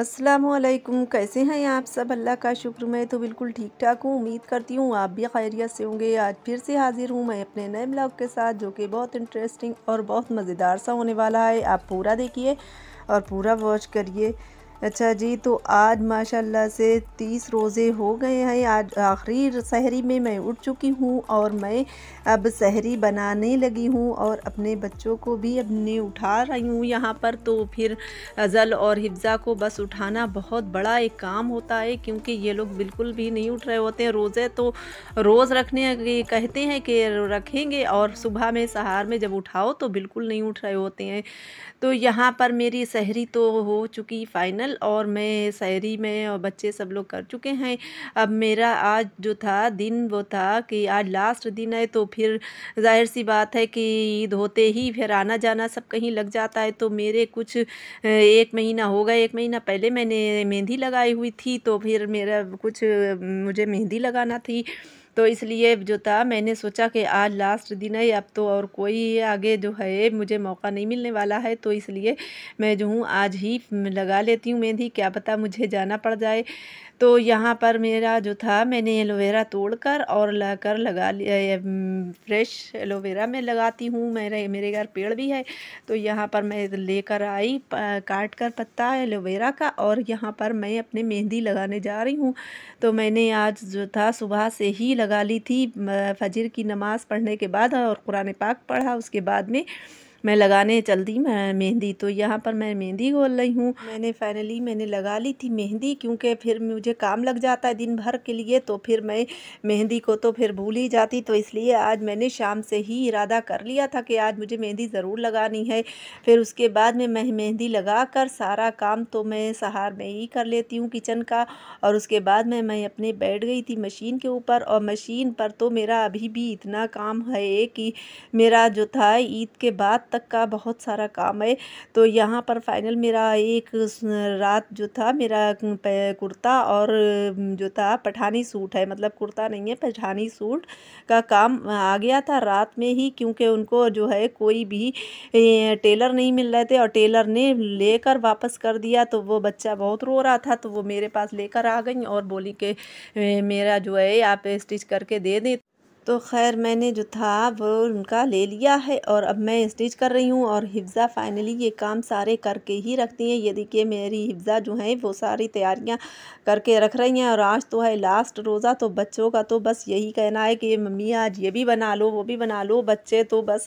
असलकम कैसे हैं आप सब अल्लाह का शुक्र मैं तो बिल्कुल ठीक ठाक हूँ उम्मीद करती हूँ आप भी खैरियत से होंगे आज फिर से हाज़िर हूँ मैं अपने नए ब्लॉग के साथ जो कि बहुत इंटरेस्टिंग और बहुत मज़ेदार सा होने वाला है आप पूरा देखिए और पूरा वॉच करिए अच्छा जी तो आज माशाल्लाह से तीस रोज़े हो गए हैं आज आखिरी सहरी में मैं उठ चुकी हूँ और मैं अब सहरी बनाने लगी हूँ और अपने बच्चों को भी अपने उठा रही हूँ यहाँ पर तो फिर अज़ल और हिफ्ज़ा को बस उठाना बहुत बड़ा एक काम होता है क्योंकि ये लोग बिल्कुल भी नहीं उठ रहे होते हैं रोज़े तो रोज़ रखने कहते हैं कि रखेंगे और सुबह में सहार में जब उठाओ तो बिल्कुल नहीं उठ रहे होते हैं तो यहाँ पर मेरी सहरी तो हो चुकी फ़ाइनल चैनल और मैं शायरी में और बच्चे सब लोग कर चुके हैं अब मेरा आज जो था दिन वो था कि आज लास्ट दिन है तो फिर जाहिर सी बात है कि ईद होते ही फिर आना जाना सब कहीं लग जाता है तो मेरे कुछ एक महीना हो गया एक महीना पहले मैंने मेहंदी लगाई हुई थी तो फिर मेरा कुछ मुझे मेहंदी लगाना थी तो इसलिए जो था मैंने सोचा कि आज लास्ट दिन है अब तो और कोई आगे जो है मुझे मौका नहीं मिलने वाला है तो इसलिए मैं जो हूँ आज ही लगा लेती हूँ मेहंदी क्या पता मुझे जाना पड़ जाए तो यहाँ पर मेरा जो था मैंने एलोवेरा तोड़ कर और ला कर लगा फ्रेश एलोवेरा में लगाती हूँ मेरे मेरे घर पेड़ भी है तो यहाँ पर मैं लेकर आई काट कर पत्ता एलोवेरा का और यहाँ पर मैं अपने मेहंदी लगाने जा रही हूँ तो मैंने आज जो था सुबह से ही लगा लगा ली थी फजर की नमाज़ पढ़ने के बाद और कुरान पाक पढ़ा उसके बाद में मैं लगाने चल दी मैं मेहंदी तो यहाँ पर मैं मेहंदी बोल रही हूँ मैंने फाइनली मैंने लगा ली थी मेहंदी क्योंकि फिर मुझे काम लग जाता है दिन भर के लिए तो फिर मैं मेहंदी को तो फिर भूल ही जाती तो इसलिए आज मैंने शाम से ही इरादा कर लिया था कि आज मुझे मेहंदी ज़रूर लगानी है फिर उसके बाद में मैं मेहंदी लगा कर सारा काम तो मैं सहार में ही कर लेती हूँ किचन का और उसके बाद में मैं अपने बैठ गई थी मशीन के ऊपर और मशीन पर तो मेरा अभी भी इतना काम है कि मेरा जो था ईद के बाद तक का बहुत सारा काम है तो यहाँ पर फाइनल मेरा एक रात जो था मेरा कुर्ता और जो था पठानी सूट है मतलब कुर्ता नहीं है पठानी सूट का काम आ गया था रात में ही क्योंकि उनको जो है कोई भी टेलर नहीं मिल रहे थे और टेलर ने लेकर वापस कर दिया तो वो बच्चा बहुत रो रहा था तो वो मेरे पास लेकर आ गई और बोली कि मेरा जो है आप स्टिच करके दे दें तो खैर मैंने जो था वो उनका ले लिया है और अब मैं स्टिच कर रही हूँ और हिफ्ज़ा फ़ाइनली ये काम सारे करके ही रखती हैं ये देखिए मेरी हिफ्ज़ा जो हैं वो सारी तैयारियाँ करके रख रही हैं और आज तो है लास्ट रोज़ा तो बच्चों का तो बस यही कहना है कि मम्मी आज ये भी बना लो वो भी बना लो बच्चे तो बस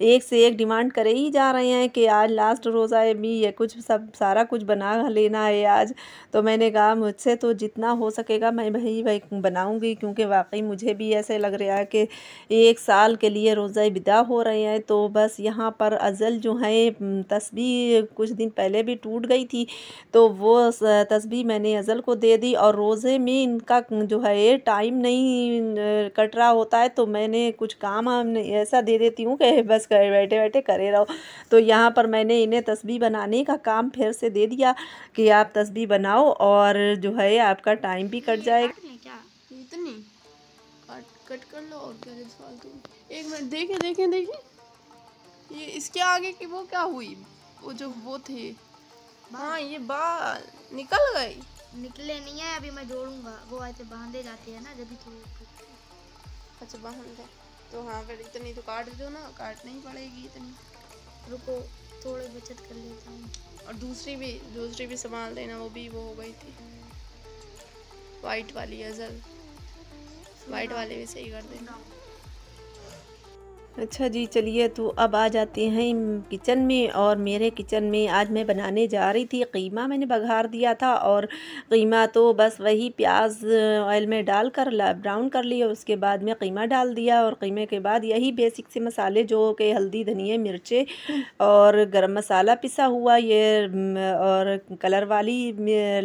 एक से एक डिमांड करे ही जा रहे हैं कि आज लास्ट रोज़ा है मी ये कुछ सब सारा कुछ बना लेना है आज तो मैंने कहा मुझसे तो जितना हो सकेगा मैं भाई वही बनाऊँगी क्योंकि वाकई मुझे भी ऐसे लग रहा बताया कि एक साल के लिए रोज़ा विदा हो रहे हैं तो बस यहाँ पर अज़ल जो है तस्वीर कुछ दिन पहले भी टूट गई थी तो वो तस्वीर मैंने अज़ल को दे दी और रोज़े में इनका जो है टाइम नहीं कट रहा होता है तो मैंने कुछ काम ऐसा दे देती हूँ कि बस कर बैठे बैठे करे रहो तो यहाँ पर मैंने इन्हें तस्वीर बनाने का काम फिर से दे दिया कि आप तस्वीर बनाओ और जो है आपका टाइम भी कट जाएगा कट कर लो और क्या फालतू एक मिनट देखें देखें देखें ये इसके आगे की वो क्या हुई वो जो वो थे हाँ ये बाल निकल गए निकले नहीं है अभी मैं जोड़ूंगा वो ऐसे तो बांधे जाते हैं ना जब भी अच्छा बांध तो हाँ फिर इतनी तो काट दो ना काट नहीं पड़ेगी इतनी रुको थोड़ी बचत कर लेता हूँ और दूसरी भी दूसरी भी संभाल देना वो भी वो हो गई थी वाइट वाली अजल वाइट वाले भी सही कर देना अच्छा जी चलिए तो अब आ जाते हैं किचन में और मेरे किचन में आज मैं बनाने जा रही थी कीमा मैंने बघार दिया था और कीमा तो बस वही प्याज ऑयल में डाल कर ब्राउन कर लिया उसके बाद में कीमा डाल दिया और कीमे के बाद यही बेसिक से मसाले जो कि हल्दी धनिया मिर्चे और गरम मसाला पिसा हुआ ये और कलर वाली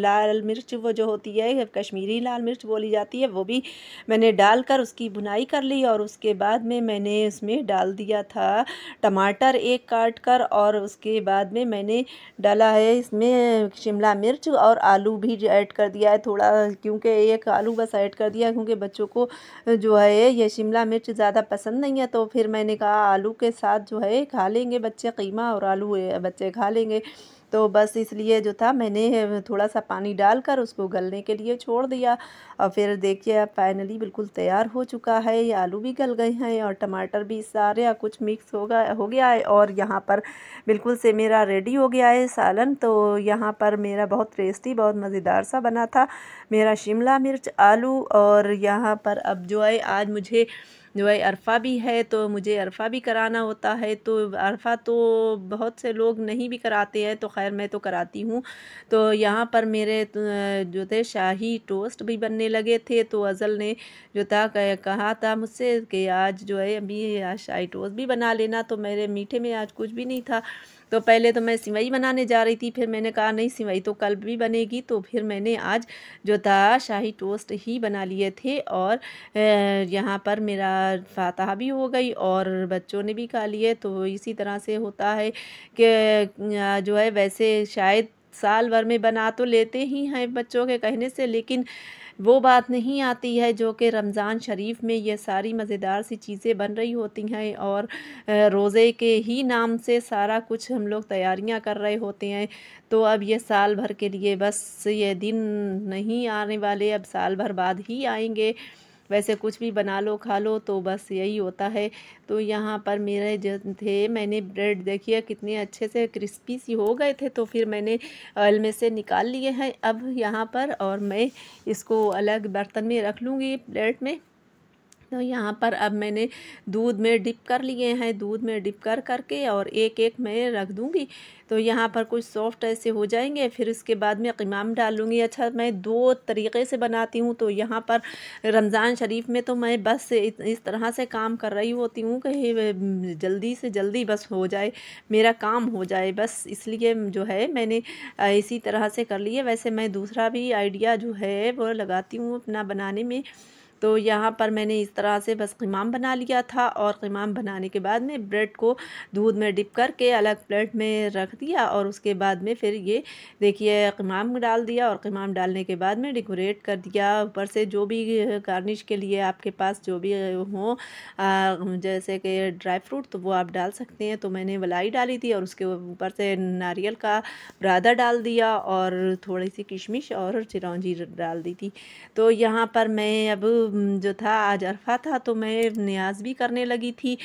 लाल मिर्च वो जो होती है कश्मीरी लाल मिर्च बोली जाती है वो भी मैंने डाल कर उसकी बुनाई कर ली और उसके बाद में मैंने उसमें में डाल दिया था टमाटर एक काट कर और उसके बाद में मैंने डाला है इसमें शिमला मिर्च और आलू भी ऐड कर दिया है थोड़ा क्योंकि एक आलू बस ऐड कर दिया क्योंकि बच्चों को जो है ये शिमला मिर्च ज़्यादा पसंद नहीं है तो फिर मैंने कहा आलू के साथ जो है खा लेंगे बच्चे कीमा और आलू बच्चे खा लेंगे तो बस इसलिए जो था मैंने थोड़ा सा पानी डालकर उसको गलने के लिए छोड़ दिया और फिर देखिए अब फाइनली बिल्कुल तैयार हो चुका है ये आलू भी गल गए हैं और टमाटर भी सारे कुछ मिक्स हो गया हो गया है और यहाँ पर बिल्कुल से मेरा रेडी हो गया है सालन तो यहाँ पर मेरा बहुत टेस्टी बहुत मज़ेदार सा बना था मेरा शिमला मिर्च आलू और यहाँ पर अब जो है आज मुझे जो है अरफा भी है तो मुझे अरफा भी कराना होता है तो अरफा तो बहुत से लोग नहीं भी कराते हैं तो खैर मैं तो कराती हूँ तो यहाँ पर मेरे जो थे शाही टोस्ट भी बनने लगे थे तो अज़ल ने जो था कहा था मुझसे कि आज जो है अभी शाही टोस्ट भी बना लेना तो मेरे मीठे में आज कुछ भी नहीं था तो पहले तो मैं सिवई बनाने जा रही थी फिर मैंने कहा नहीं सिवई तो कल भी बनेगी तो फिर मैंने आज जो था शाही टोस्ट ही बना लिए थे और यहाँ पर मेरा फातह भी हो गई और बच्चों ने भी खा लिए तो इसी तरह से होता है कि जो है वैसे शायद साल भर में बना तो लेते ही हैं बच्चों के कहने से लेकिन वो बात नहीं आती है जो कि रमज़ान शरीफ में ये सारी मज़ेदार सी चीज़ें बन रही होती हैं और रोज़े के ही नाम से सारा कुछ हम लोग तैयारियां कर रहे होते हैं तो अब ये साल भर के लिए बस ये दिन नहीं आने वाले अब साल भर बाद ही आएंगे वैसे कुछ भी बना लो खा लो तो बस यही होता है तो यहाँ पर मेरे जो थे मैंने ब्रेड देखिए कितने अच्छे से क्रिस्पी सी हो गए थे तो फिर मैंने ऑयल में से निकाल लिए हैं अब यहाँ पर और मैं इसको अलग बर्तन में रख लूँगी प्लेट में सकते हो यहाँ पर अब मैंने दूध में डिप कर लिए हैं दूध में डिप कर करके और एक एक मैं रख दूँगी तो यहाँ पर कुछ सॉफ्ट ऐसे हो जाएंगे फिर उसके बाद में डाल डालूँगी अच्छा मैं दो तरीके से बनाती हूँ तो यहाँ पर रमज़ान शरीफ में तो मैं बस इस तरह से काम कर रही होती हूँ कि जल्दी से जल्दी बस हो जाए मेरा काम हो जाए बस इसलिए जो है मैंने इसी तरह से कर लिए वैसे मैं दूसरा भी आइडिया जो है वो लगाती हूँ अपना बनाने में तो यहाँ पर मैंने इस तरह से बस क़माम बना लिया था और क़माम बनाने के बाद में ब्रेड को दूध में डिप करके अलग प्लेट में रख दिया और उसके बाद में फिर ये देखिए क़माम डाल दिया और क़माम डालने के बाद में डेकोरेट कर दिया ऊपर से जो भी गार्निश के लिए आपके पास जो भी हो जैसे कि ड्राई फ्रूट तो वो आप डाल सकते हैं तो मैंने वलाई डाली थी और उसके ऊपर से नारियल का बरादा डाल दिया और थोड़ी सी किशमिश और चिरौंजी डाल दी थी तो यहाँ पर मैं अब जो था आज अरफा था तो मैं न्याज भी करने लगी थी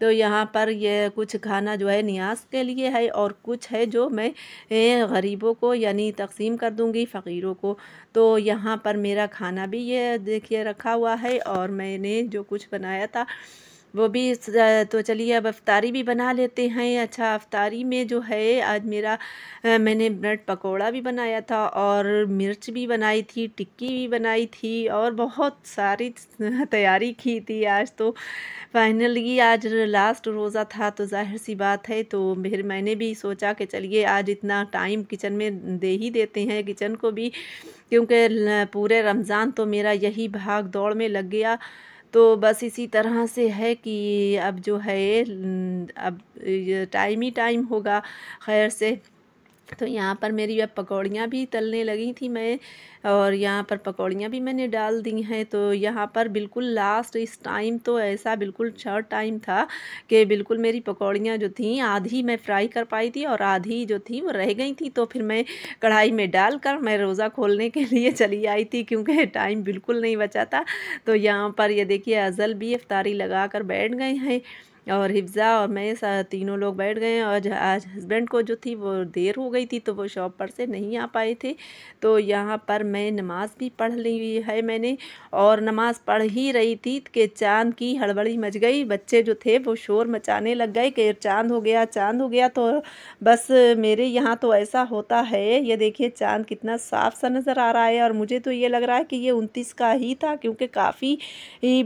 तो यहाँ पर ये कुछ खाना जो है न्याज के लिए है और कुछ है जो मैं गरीबों को यानी तकसीम कर दूँगी फ़कीरों को तो यहाँ पर मेरा खाना भी ये देखिए रखा हुआ है और मैंने जो कुछ बनाया था वो भी तो चलिए अब अफ्तारी भी बना लेते हैं अच्छा अफ्तारी में जो है आज मेरा मैंने ब्रेड पकौड़ा भी बनाया था और मिर्च भी बनाई थी टिक्की भी बनाई थी और बहुत सारी तैयारी की थी आज तो फाइनली आज लास्ट रोज़ा था तो जाहिर सी बात है तो फिर मैंने भी सोचा कि चलिए आज इतना टाइम किचन में दे ही देते हैं किचन को भी क्योंकि पूरे रमज़ान तो मेरा यही भाग दौड़ में लग गया तो बस इसी तरह से है कि अब जो है अब टाइम ही टाइम होगा खैर से तो यहाँ पर मेरी वह पकौड़ियाँ भी तलने लगी थी मैं और यहाँ पर पकौड़ियाँ भी मैंने डाल दी हैं तो यहाँ पर बिल्कुल लास्ट इस टाइम तो ऐसा बिल्कुल शॉर्ट टाइम था कि बिल्कुल मेरी पकौड़ियाँ जो थी आधी मैं फ्राई कर पाई थी और आधी जो थी वो रह गई थी तो फिर मैं कढ़ाई में डाल कर मैं रोज़ा खोलने के लिए चली आई थी क्योंकि टाइम बिल्कुल नहीं बचा था तो यहाँ पर ये यह देखिए अज़ल भी अफ्तारी लगा कर बैठ गए हैं और हिफ्ज़ा और मैं तीनों लोग बैठ गए और आज हस्बैंड को जो थी वो देर हो गई थी तो वो शॉप पर से नहीं आ पाए थे तो यहाँ पर मैं नमाज़ भी पढ़ ली है मैंने और नमाज़ पढ़ ही रही थी कि चांद की हड़बड़ी मच गई बच्चे जो थे वो शोर मचाने लग गए कि चांद हो गया चांद हो गया तो बस मेरे यहाँ तो ऐसा होता है ये देखिए चांद कितना साफ सा नज़र आ रहा है और मुझे तो ये लग रहा है कि ये उनतीस का ही था क्योंकि काफ़ी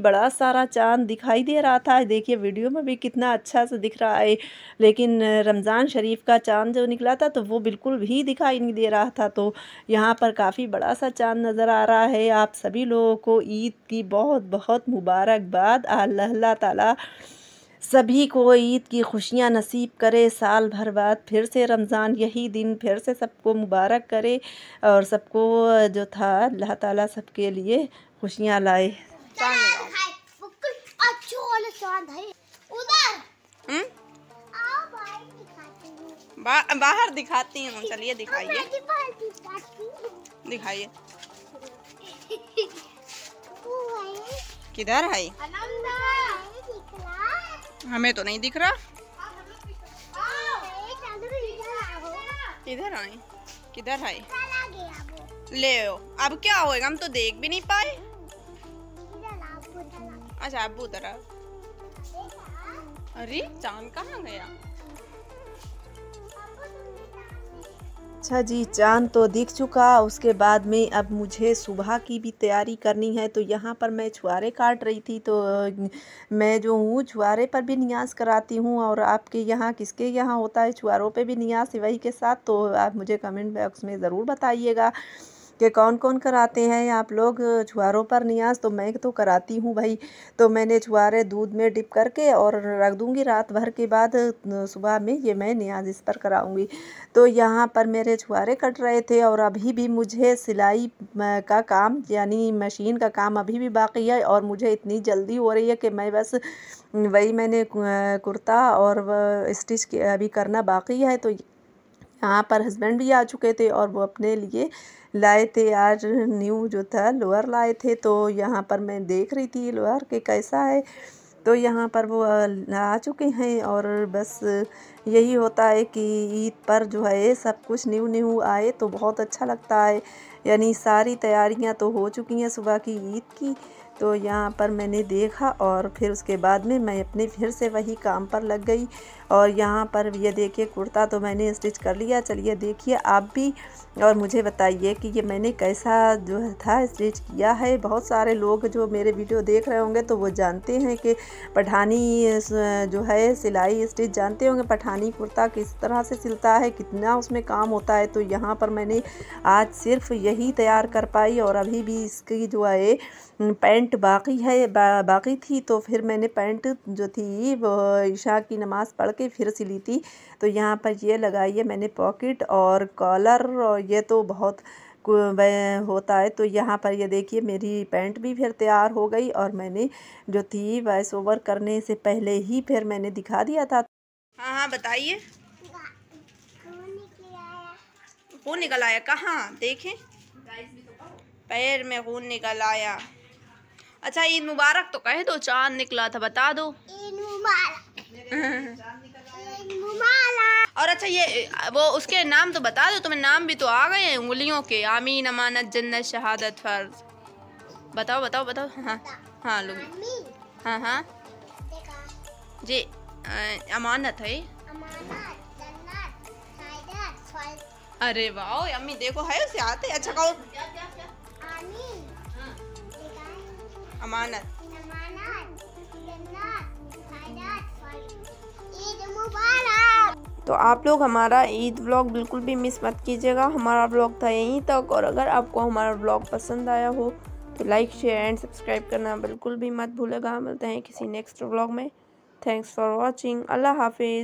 बड़ा सारा चांद दिखाई दे रहा था देखिए वीडियो में भी भी कितना अच्छा से दिख रहा है लेकिन रमज़ान शरीफ का चांद जो निकला था तो वो बिल्कुल भी दिखाई नहीं दे रहा था तो यहाँ पर काफ़ी बड़ा सा चांद नज़र आ रहा है आप सभी लोगों को ईद की बहुत बहुत मुबारकबाद अल्लाह ताला सभी को ईद की खुशियाँ नसीब करे साल भर बाद फिर से रमज़ान यही दिन फिर से सबको मुबारक करे और सबको जो था अल्लाह ताला सबके लिए खुशियाँ लाए बा, बाहर दिखाती हूँ चलिए दिखाइए दिखाइए किधर है हमें तो नहीं दिख रहा तो किधर आए किधर है ले अब क्या होएगा हम तो देख भी नहीं पाए अच्छा अब उधर अरे चांद कहाँ गया अच्छा जी चांद तो दिख चुका उसके बाद में अब मुझे सुबह की भी तैयारी करनी है तो यहाँ पर मैं छुआरे काट रही थी तो मैं जो हूँ छुआरे पर भी नियाज कराती हूँ और आपके यहाँ किसके यहाँ होता है छुआरों पे भी नियाज सिवाई के साथ तो आप मुझे कमेंट बॉक्स में ज़रूर बताइएगा कि कौन कौन कराते हैं आप लोग छुआरों पर नियाज तो मैं तो कराती हूँ भाई तो मैंने छुआरे दूध में डिप करके और रख दूँगी रात भर के बाद सुबह में ये मैं नियाज इस पर कराऊँगी तो यहाँ पर मेरे छुआरे कट रहे थे और अभी भी मुझे सिलाई का काम यानी मशीन का काम अभी भी बाकी है और मुझे इतनी जल्दी हो रही है कि मैं बस वही मैंने कुर्ता और स्टिच अभी करना बाकी है तो यहाँ पर हस्बैंड भी आ चुके थे और वो अपने लिए लाए थे आज न्यू जो था लोअर लाए थे तो यहाँ पर मैं देख रही थी लोअर के कैसा है तो यहाँ पर वो आ चुके हैं और बस यही होता है कि ईद पर जो है सब कुछ न्यू न्यू आए तो बहुत अच्छा लगता है यानी सारी तैयारियाँ तो हो चुकी हैं सुबह की ईद की तो यहाँ पर मैंने देखा और फिर उसके बाद में मैं अपने फिर से वही काम पर लग गई और यहाँ पर ये देखिए कुर्ता तो मैंने स्टिच कर लिया चलिए देखिए आप भी और मुझे बताइए कि ये मैंने कैसा जो था स्टिच किया है बहुत सारे लोग जो मेरे वीडियो देख रहे होंगे तो वो जानते हैं कि पठानी जो है सिलाई स्टिच जानते होंगे पठानी कुर्ता किस तरह से सिलता है कितना उसमें काम होता है तो यहाँ पर मैंने आज सिर्फ यही तैयार कर पाई और अभी भी इसकी जो है पैंट बाकी है बा, बाकी थी तो फिर मैंने पैंट जो थी वो ईशा की नमाज़ पढ़ के के फिर सिली थी तो यहाँ पर ये लगाई है मैंने पॉकेट और कॉलर और ये तो बहुत होता है तो यहाँ पर ये देखिए मेरी पैंट भी फिर तैयार हो गई और मैंने जो थी वॉइस ओवर करने से पहले ही फिर मैंने दिखा दिया था हाँ हाँ बताइए खून निकल आया कहाँ देखें पैर में खून निकल आया अच्छा ईद मुबारक तो कह दो चांद निकला था बता दो ईद मुबारक और अच्छा ये वो उसके नाम तो बता दो तुम्हें नाम भी तो आ गए हैं उंगलियों के आमीन अमानत जन्नत शहादत फर्ज बताओ बताओ बताओ हाँ हाँ लोग हाँ हाँ जी अमानत है अरे वाह अम्मी देखो है उसे आते अच्छा कहो अमानत तो आप लोग हमारा ईद व्लॉग बिल्कुल भी मिस मत कीजिएगा हमारा व्लॉग था यहीं तक और अगर आपको हमारा व्लॉग पसंद आया हो तो लाइक शेयर एंड सब्सक्राइब करना बिल्कुल भी मत भूलेगा मिलते हैं किसी नेक्स्ट व्लॉग में थैंक्स फॉर वॉचिंग अल्लाह हाफिज़